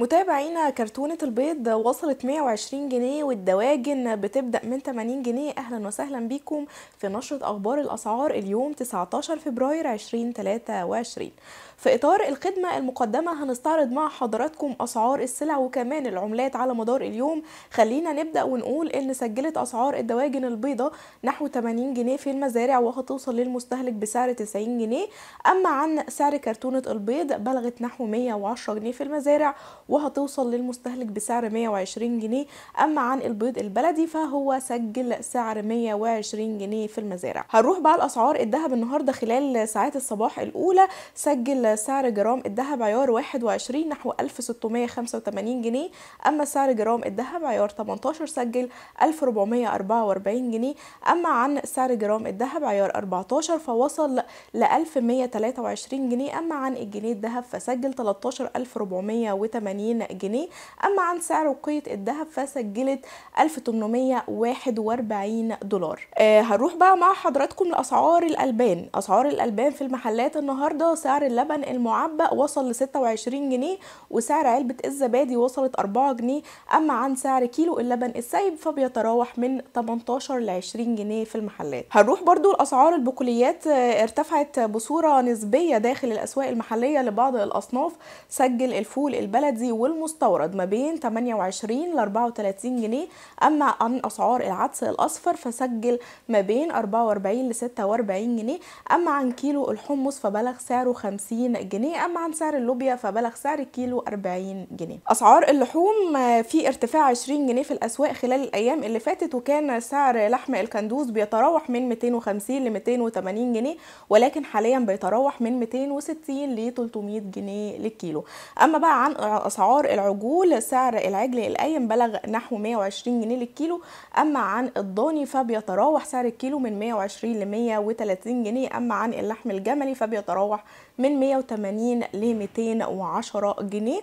متابعينا كرتونة البيض وصلت 120 جنيه والدواجن بتبدأ من 80 جنيه أهلا وسهلا بيكم في نشرة أخبار الأسعار اليوم 19 فبراير 2023 في إطار الخدمة المقدمة هنستعرض مع حضراتكم أسعار السلع وكمان العملات على مدار اليوم خلينا نبدأ ونقول إن سجلت أسعار الدواجن البيضاء نحو 80 جنيه في المزارع وهتوصل للمستهلك بسعر 90 جنيه أما عن سعر كرتونة البيض بلغت نحو 110 جنيه في المزارع وهتوصل للمستهلك بسعر 120 جنيه اما عن البيض البلدي فهو سجل سعر 120 جنيه في المزارع هنروح بقى الاسعار الذهب النهارده خلال ساعات الصباح الاولى سجل سعر جرام الذهب عيار 21 نحو 1685 جنيه اما سعر جرام الذهب عيار 18 سجل 1444 جنيه اما عن سعر جرام الذهب عيار 14 فوصل ل 1123 جنيه اما عن الجنيه الذهب فسجل 13480 80 جنيه أما عن سعر رقية الذهب فسجلت 1841 دولار آه هنروح بقى مع حضراتكم لأسعار الألبان أسعار الألبان في المحلات النهاردة سعر اللبن المعبأ وصل ل 26 جنيه وسعر علبة الزبادي وصلت 4 جنيه أما عن سعر كيلو اللبن السايب فبيتراوح من 18 ل 20 جنيه في المحلات هنروح برضو لأسعار البقوليات آه، ارتفعت بصورة نسبية داخل الأسواق المحلية لبعض الأصناف سجل الفول البلدي البلدي والمستورد ما بين 28 ل 34 جنيه أما عن أسعار العدس الأصفر فسجل ما بين 44 ل 46 جنيه أما عن كيلو الحمص فبلغ سعره 50 جنيه أما عن سعر اللوبيا فبلغ سعر الكيلو 40 جنيه أسعار اللحوم في ارتفاع 20 جنيه في الأسواق خلال الأيام اللي فاتت وكان سعر لحم الكندوز بيتراوح من 250 ل 280 جنيه ولكن حاليا بيتراوح من 260 ل 300 جنيه للكيلو أما بقى عن أسعار العجول سعر العجل القايم بلغ نحو 120 جنيه للكيلو أما عن الضاني فبيتراوح سعر الكيلو من 120 ل 130 جنيه أما عن اللحم الجملي فبيتراوح من 180 ل 210 جنيه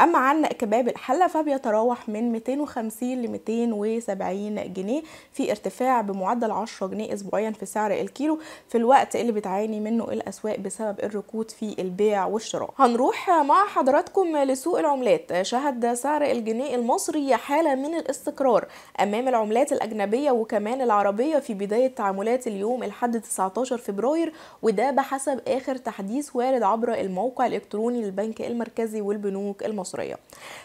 أما عن كباب الحلة فبيتراوح من 250 ل 270 جنيه في ارتفاع بمعدل 10 جنيه أسبوعيا في سعر الكيلو في الوقت اللي بتعاني منه الأسواق بسبب الركود في البيع والشراء هنروح مع حضراتكم لسوق العجول العملات شهد سعر الجنيه المصري حالة من الاستقرار أمام العملات الأجنبية وكمان العربية في بداية تعاملات اليوم الحد 19 فبراير وده بحسب آخر تحديث وارد عبر الموقع الإلكتروني للبنك المركزي والبنوك المصرية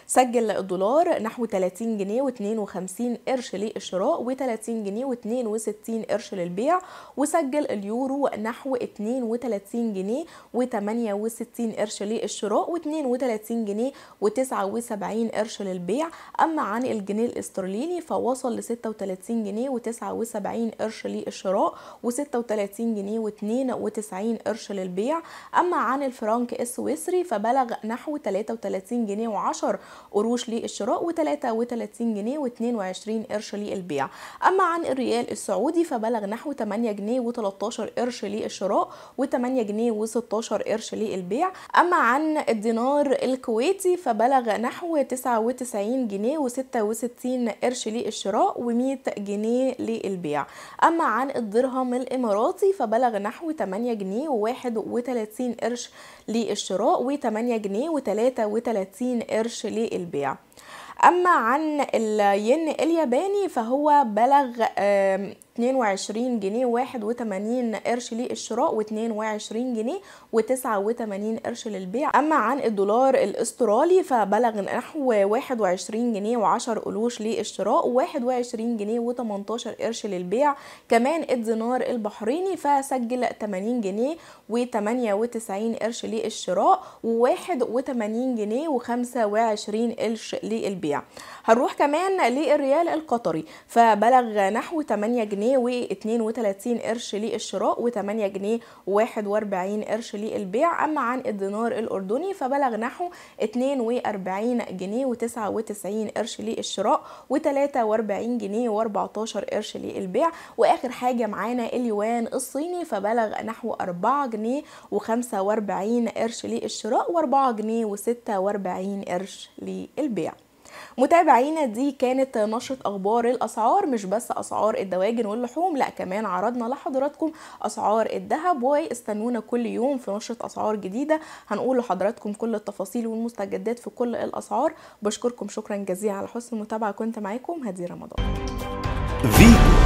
سجل الدولار نحو 30 جنيه و52 قرش للشراء و30 جنيه و62 قرش للبيع وسجل اليورو نحو 32 جنيه و68 قرش للشراء و32 جنيه و79 قرش للبيع أما عن الجنيه الاسترليني فوصل ل 36 جنيه و79 قرش للشراء و36 جنيه و92 قرش للبيع أما عن الفرنك السويسري فبلغ نحو 33 جنيه و10 قروش للشراء و33 جنيه و22 قرش للبيع أما عن الريال السعودي فبلغ نحو 8 جنيه و13 قرش للشراء و8 جنيه و16 قرش للبيع أما عن الدينار الكويتي فبلغ نحو 99 جنيه و66 قرش للشراء و100 جنيه للبيع أما عن الدرهم الإماراتي فبلغ نحو 8 جنيه و31 قرش للشراء و8 جنيه و33 قرش للبيع أما عن الين الياباني فهو بلغ 22 جنيه واحد وثمانين قرش للشراء و22 جنيه و89 قرش للبيع اما عن الدولار الاسترالي فبلغ نحو 21 جنيه و10 قروش للشراء و21 جنيه و18 قرش للبيع كمان الدينار البحريني فسجل 80 جنيه و98 قرش للشراء و81 جنيه و25 قرش للبيع هنروح كمان للريال القطري فبلغ نحو 8 جنيه جنيه و32 قرش للشراء و8 جنيه و41 قرش للبيع أما عن الدينار الأردني فبلغ نحو 42 جنيه و99 قرش للشراء و43 جنيه و14 قرش للبيع وآخر حاجة معانا اليوان الصيني فبلغ نحو 4 جنيه و45 قرش للشراء و4 جنيه و46 قرش للبيع متابعينا دي كانت نشرة أخبار الأسعار مش بس أسعار الدواجن واللحوم لا كمان عرضنا لحضراتكم أسعار الذهب واستنونا كل يوم في نشرة أسعار جديدة هنقول لحضراتكم كل التفاصيل والمستجدات في كل الأسعار بشكركم شكرا جزيلا على حسن المتابعة كنت معاكم هدي رمضان فيديو.